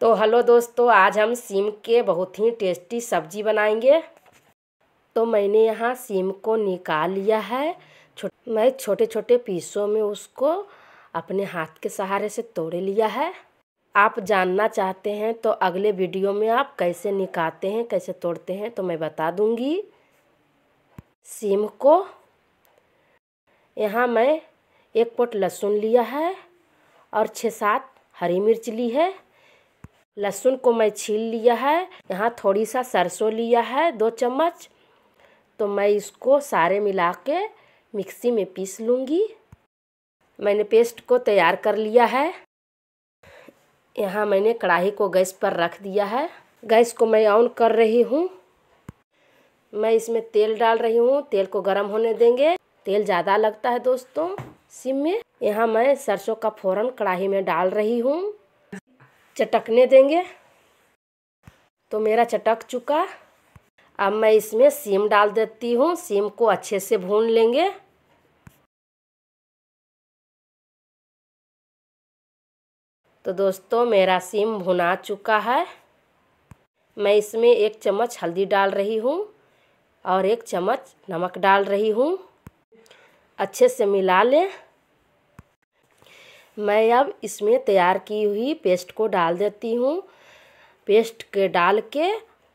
तो हेलो दोस्तों आज हम सीम के बहुत ही टेस्टी सब्जी बनाएंगे तो मैंने यहाँ सीम को निकाल लिया है छो मैं छोटे छोटे पीसों में उसको अपने हाथ के सहारे से तोड़े लिया है आप जानना चाहते हैं तो अगले वीडियो में आप कैसे निकालते हैं कैसे तोड़ते हैं तो मैं बता दूँगी सीम को यहाँ मैं एक पोट लहसुन लिया है और छः सात हरी मिर्च ली है लहसुन को मैं छील लिया है यहाँ थोड़ी सा सरसों लिया है दो चम्मच तो मैं इसको सारे मिला के मिक्सी में पीस लूँगी मैंने पेस्ट को तैयार कर लिया है यहाँ मैंने कढ़ाई को गैस पर रख दिया है गैस को मैं ऑन कर रही हूँ मैं इसमें तेल डाल रही हूँ तेल को गर्म होने देंगे तेल ज़्यादा लगता है दोस्तों सिम में यहाँ मैं सरसों का फ़ौरन कढ़ाई में डाल रही हूँ चटकने देंगे तो मेरा चटक चुका अब मैं इसमें सीम डाल देती हूँ सीम को अच्छे से भून लेंगे तो दोस्तों मेरा सीम भुना चुका है मैं इसमें एक चम्मच हल्दी डाल रही हूँ और एक चम्मच नमक डाल रही हूँ अच्छे से मिला लें मैं अब इसमें तैयार की हुई पेस्ट को डाल देती हूँ पेस्ट के डाल के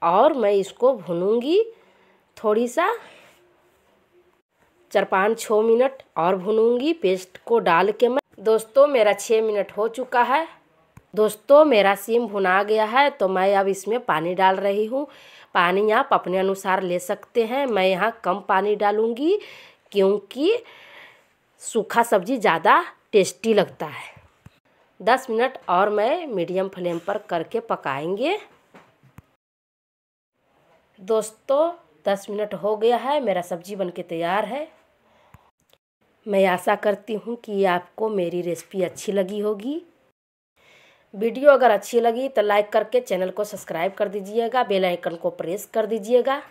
और मैं इसको भूनूँगी थोड़ी सा चार पाँच छः मिनट और भूनूंगी पेस्ट को डाल के मैं दोस्तों मेरा छः मिनट हो चुका है दोस्तों मेरा सिम भुना गया है तो मैं अब इसमें पानी डाल रही हूँ पानी आप अपने अनुसार ले सकते हैं मैं यहाँ कम पानी डालूँगी क्योंकि सूखा सब्जी ज़्यादा टेस्टी लगता है दस मिनट और मैं मीडियम फ्लेम पर करके पकाएंगे दोस्तों दस मिनट हो गया है मेरा सब्जी बनके तैयार है मैं आशा करती हूँ कि आपको मेरी रेसिपी अच्छी लगी होगी वीडियो अगर अच्छी लगी तो लाइक करके चैनल को सब्सक्राइब कर दीजिएगा बेल आइकन को प्रेस कर दीजिएगा